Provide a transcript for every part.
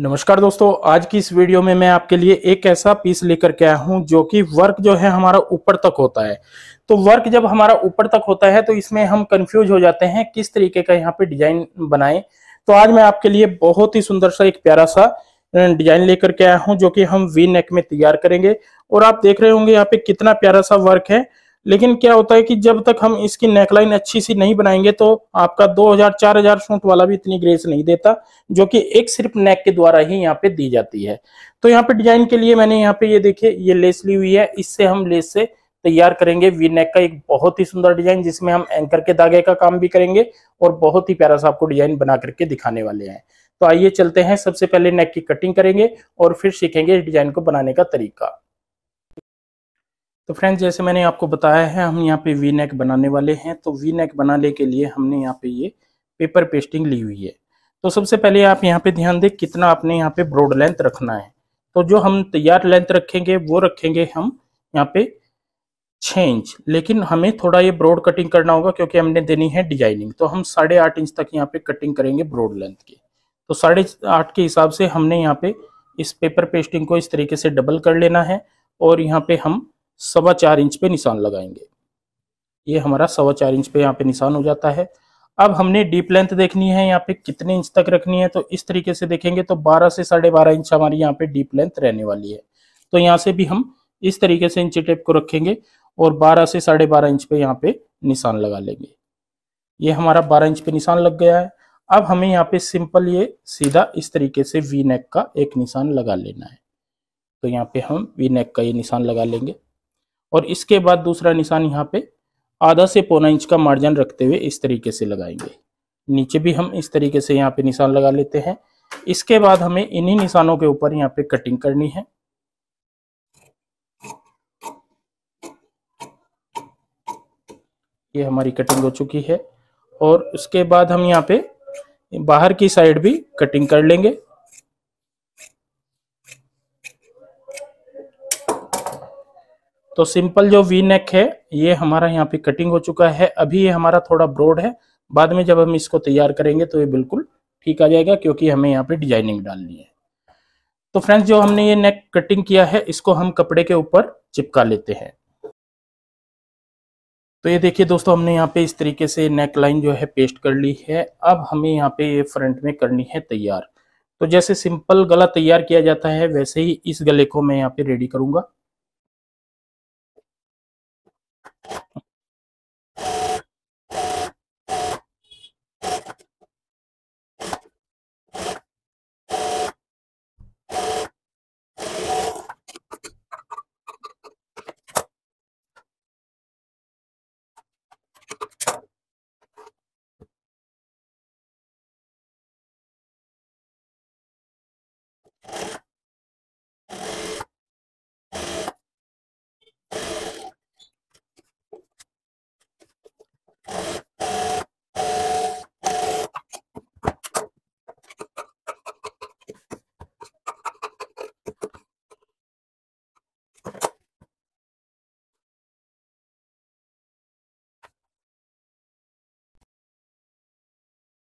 नमस्कार दोस्तों आज की इस वीडियो में मैं आपके लिए एक ऐसा पीस लेकर के आया हूं जो कि वर्क जो है हमारा ऊपर तक होता है तो वर्क जब हमारा ऊपर तक होता है तो इसमें हम कंफ्यूज हो जाते हैं किस तरीके का यहाँ पे डिजाइन बनाएं तो आज मैं आपके लिए बहुत ही सुंदर सा एक प्यारा सा डिजाइन लेकर के आया हूँ जो कि हम वी नेक में तैयार करेंगे और आप देख रहे होंगे यहाँ पे कितना प्यारा सा वर्क है लेकिन क्या होता है कि जब तक हम इसकी नेकलाइन अच्छी सी नहीं बनाएंगे तो आपका 2000 4000 सूट वाला भी इतनी ग्रेस नहीं देता जो कि एक सिर्फ नेक के द्वारा ही यहाँ पे दी जाती है तो यहाँ पे डिजाइन के लिए मैंने यहाँ पे ये यह देखिए ये लेस ली हुई है इससे हम लेस से तैयार करेंगे वी नेक का एक बहुत ही सुंदर डिजाइन जिसमें हम एंकर के धागे का काम भी करेंगे और बहुत ही प्यारा सा आपको डिजाइन बना करके दिखाने वाले हैं तो आइए चलते हैं सबसे पहले नेक की कटिंग करेंगे और फिर सीखेंगे इस डिजाइन को बनाने का तरीका तो फ्रेंड्स जैसे मैंने आपको बताया है हम यहाँ पे वी नेक बनाने वाले हैं तो वी नेक बनाने के लिए हमने यहाँ पे ये पेपर पेस्टिंग ली हुई है तो सबसे पहले आप यहाँ पे ध्यान दें कितना आपने यहाँ पे ब्रॉड लेंथ रखना है तो जो हम तैयार लेंथ रखेंगे वो रखेंगे हम यहाँ पे छः इंच लेकिन हमें थोड़ा ये ब्रॉड कटिंग करना होगा क्योंकि हमने देनी है डिजाइनिंग तो हम साढ़े आठ इंच तक यहाँ पे कटिंग करेंगे ब्रॉड लेंथ की तो साढ़े आठ के हिसाब से हमने यहाँ पे इस पेपर पेस्टिंग को इस तरीके से डबल कर लेना है और यहाँ पे हम सवा चार इंच पे निशान लगाएंगे ये हमारा सवा चार इंच पे यहाँ पे निशान हो जाता है अब हमने डीप लेंथ देखनी है यहाँ पे कितने इंच तक रखनी है तो इस तरीके से देखेंगे तो 12 से साढ़े बारह इंच हमारी यहाँ पे डीप लेंथ रहने वाली है तो यहाँ से भी हम इस तरीके से इंची टेप को रखेंगे और 12 से साढ़े बारह इंच पे यहाँ पे निशान लगा लेंगे ये हमारा 12 इंच पे निशान लग गया है अब हमें यहाँ पे सिंपल ये सीधा इस तरीके से वी नेक का एक निशान लगा लेना है तो यहाँ पे हम वी नेक का ये निशान लगा लेंगे और इसके बाद दूसरा निशान यहाँ पे आधा से पौना इंच का मार्जिन रखते हुए इस तरीके से लगाएंगे नीचे भी हम इस तरीके से यहाँ पे निशान लगा लेते हैं इसके बाद हमें इन्हीं निशानों के ऊपर यहाँ पे कटिंग करनी है ये हमारी कटिंग हो चुकी है और उसके बाद हम यहाँ पे बाहर की साइड भी कटिंग कर लेंगे तो सिंपल जो वी नेक है ये हमारा यहाँ पे कटिंग हो चुका है अभी ये हमारा थोड़ा ब्रॉड है बाद में जब हम इसको तैयार करेंगे तो ये बिल्कुल ठीक आ जाएगा क्योंकि हमें यहाँ पे डिजाइनिंग डालनी है तो फ्रेंड्स जो हमने ये नेक कटिंग किया है इसको हम कपड़े के ऊपर चिपका लेते हैं तो ये देखिए दोस्तों हमने यहाँ पे इस तरीके से नेक लाइन जो है पेस्ट कर ली है अब हमें यहाँ पे ये फ्रंट में करनी है तैयार तो जैसे सिंपल गला तैयार किया जाता है वैसे ही इस गले को मैं यहाँ पे रेडी करूंगा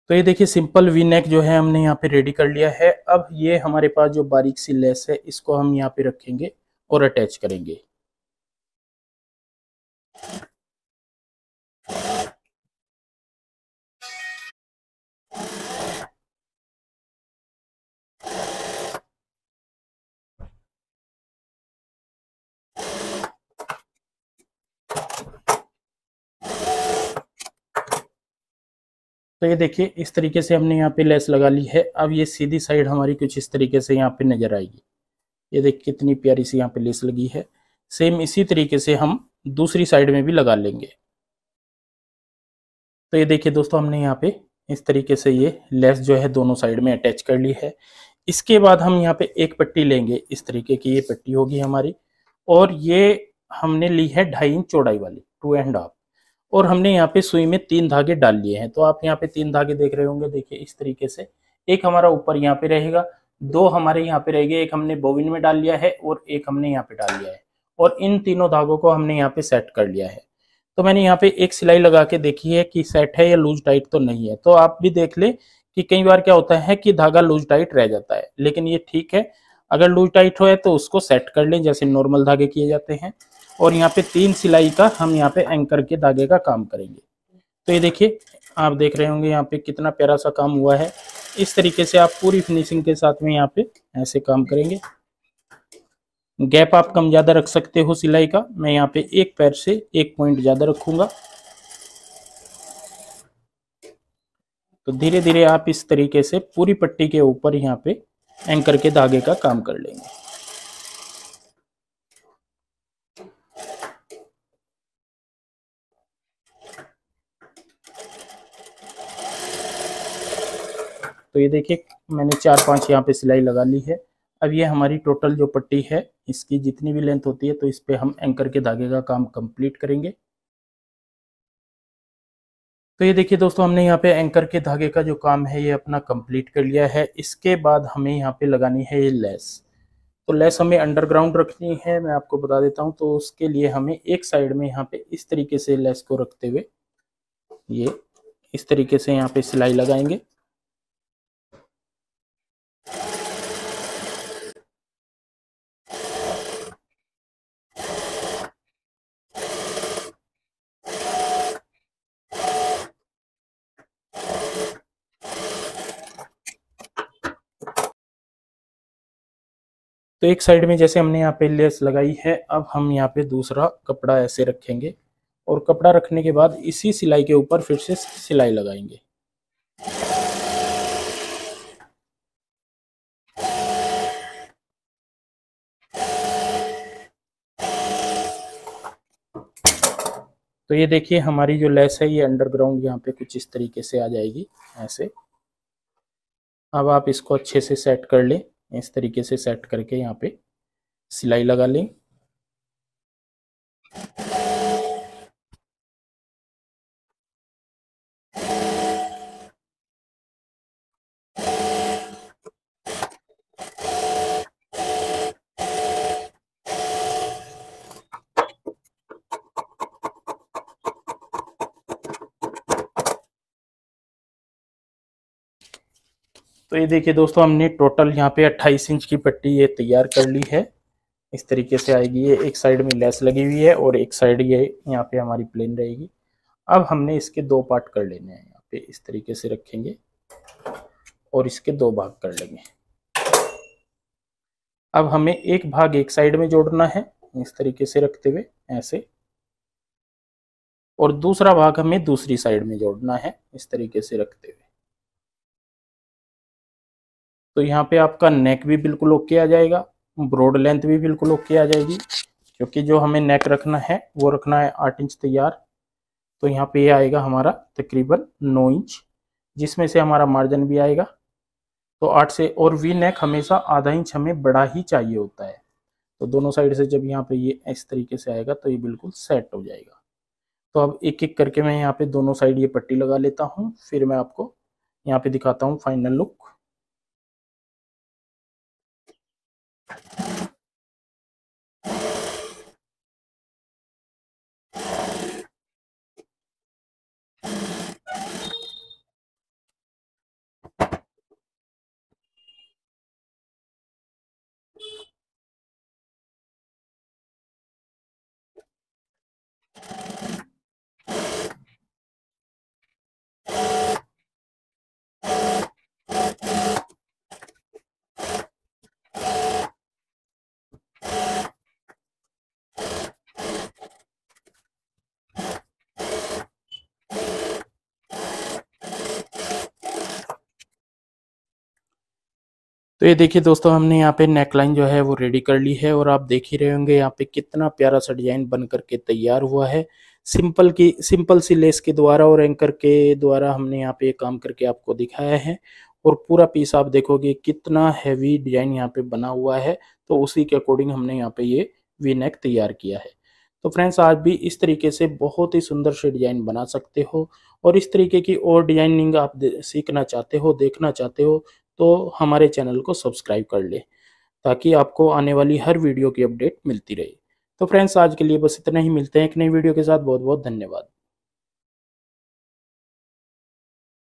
तो ये देखिए सिंपल वी नेक जो है हमने यहाँ पे रेडी कर लिया है अब ये हमारे पास जो बारीक सी लेस है इसको हम यहाँ पे रखेंगे और अटैच करेंगे तो ये देखिए इस तरीके से हमने यहाँ पे लेस लगा ली है अब ये सीधी साइड हमारी कुछ इस तरीके से यहाँ पे नज़र आएगी ये देख कितनी प्यारी सी यहाँ पे लेस लगी है सेम इसी तरीके से हम दूसरी साइड में भी लगा लेंगे तो ये देखिए दोस्तों हमने यहाँ पे इस तरीके से ये लेस जो है दोनों साइड में अटैच कर ली है इसके बाद हम यहाँ पे एक पट्टी लेंगे इस तरीके की ये पट्टी होगी हमारी और ये हमने ली है ढाई इंच चौड़ाई वाली टू एंड हाफ और हमने यहाँ पे सुई में तीन धागे डाल लिए हैं तो आप यहाँ पे तीन धागे देख रहे होंगे देखिए इस तरीके से एक हमारा ऊपर यहाँ पे रहेगा दो हमारे यहाँ पे रहेगा एक हमने बोविन में डाल लिया है और एक हमने यहाँ पे डाल लिया है और इन तीनों धागों को हमने यहाँ पे सेट कर लिया है तो मैंने यहाँ पे एक सिलाई लगा के देखी है कि सेट है या लूज टाइट तो नहीं है तो आप भी देख ले कि कई बार क्या होता है कि धागा लूज टाइट रह जाता है लेकिन ये ठीक है अगर लूज टाइट हो तो उसको सेट कर लें जैसे नॉर्मल धागे किए जाते हैं और यहाँ पे तीन सिलाई का हम यहाँ पे एंकर के धागे का काम करेंगे तो ये देखिए आप देख रहे होंगे यहाँ पे कितना प्यारा सा काम हुआ है इस तरीके से आप पूरी फिनिशिंग के साथ में यहाँ पे ऐसे काम करेंगे गैप आप कम ज़्यादा रख सकते हो सिलाई का मैं यहाँ पे एक पैर से एक पॉइंट ज़्यादा रखूंगा तो धीरे धीरे आप इस तरीके से पूरी पट्टी के ऊपर यहाँ पे एंकर के धागे का काम कर लेंगे तो ये देखिए मैंने चार पांच यहाँ पे सिलाई लगा ली है अब ये हमारी टोटल जो पट्टी है इसकी जितनी भी लेंथ होती है तो इस पर हम एंकर के धागे का काम कंप्लीट करेंगे तो ये देखिए दोस्तों हमने यहाँ पे एंकर के धागे का जो काम है ये अपना कंप्लीट कर लिया है इसके बाद हमें यहाँ पे लगानी है ये लेस तो लेस हमें अंडरग्राउंड रखनी है मैं आपको बता देता हूँ तो उसके लिए हमें एक साइड में यहाँ पे इस तरीके से लेस को रखते हुए ये इस तरीके से यहाँ पे सिलाई लगाएंगे तो एक साइड में जैसे हमने यहाँ पे लेस लगाई है अब हम यहाँ पे दूसरा कपड़ा ऐसे रखेंगे और कपड़ा रखने के बाद इसी सिलाई के ऊपर फिर से सिलाई लगाएंगे तो ये देखिए हमारी जो लेस है ये अंडरग्राउंड यहाँ पे कुछ इस तरीके से आ जाएगी ऐसे अब आप इसको अच्छे से सेट कर लें इस तरीके से सेट करके यहाँ पे सिलाई लगा लें तो ये देखिए दोस्तों हमने टोटल यहाँ पे 28 इंच की पट्टी ये तैयार कर ली है इस तरीके से आएगी ये एक साइड में लेस लगी हुई है और एक साइड ये यहाँ पे हमारी प्लेन रहेगी अब हमने इसके दो पार्ट कर लेने हैं यहाँ पे इस तरीके से रखेंगे और इसके दो भाग कर लेंगे अब हमें एक भाग एक साइड में जोड़ना है इस तरीके से रखते हुए ऐसे और दूसरा भाग हमें दूसरी साइड में जोड़ना है इस तरीके से रखते हुए तो यहाँ पे आपका नेक भी बिल्कुल ओके आ जाएगा ब्रॉड लेंथ भी बिल्कुल ओके आ जाएगी क्योंकि जो हमें नेक रखना है वो रखना है आठ इंच तैयार तो यहाँ पे ये आएगा हमारा तकरीबन नौ इंच जिसमें से हमारा मार्जिन भी आएगा तो आठ से और वी नेक हमेशा आधा इंच हमें बड़ा ही चाहिए होता है तो दोनों साइड से जब यहाँ पे ये इस तरीके से आएगा तो ये बिल्कुल सेट हो जाएगा तो अब एक एक करके मैं यहाँ पे दोनों साइड ये पट्टी लगा लेता हूँ फिर मैं आपको यहाँ पे दिखाता हूँ फाइनल लुक तो ये देखिए दोस्तों हमने यहाँ पे नेकलाइन जो है वो रेडी कर ली है और आप देख ही रहे होंगे यहाँ पे कितना प्यारा सा डिजाइन बन करके तैयार हुआ है सिंपल की सिंपल सी लेस के द्वारा और एंकर के द्वारा हमने यहाँ पे ये काम करके आपको दिखाया है और पूरा पीस आप देखोगे कितना हैवी डिजाइन यहाँ पे बना हुआ है तो उसी के अकॉर्डिंग हमने यहाँ पे ये वी नेक तैयार किया है तो फ्रेंड्स आज भी इस तरीके से बहुत ही सुंदर से डिजाइन बना सकते हो और इस तरीके की और डिजाइनिंग आप सीखना चाहते हो देखना चाहते हो तो हमारे चैनल को सब्सक्राइब कर ले ताकि आपको आने वाली हर वीडियो की अपडेट मिलती रहे तो फ्रेंड्स आज के लिए बस इतना ही मिलते हैं एक नई वीडियो के साथ बहुत बहुत धन्यवाद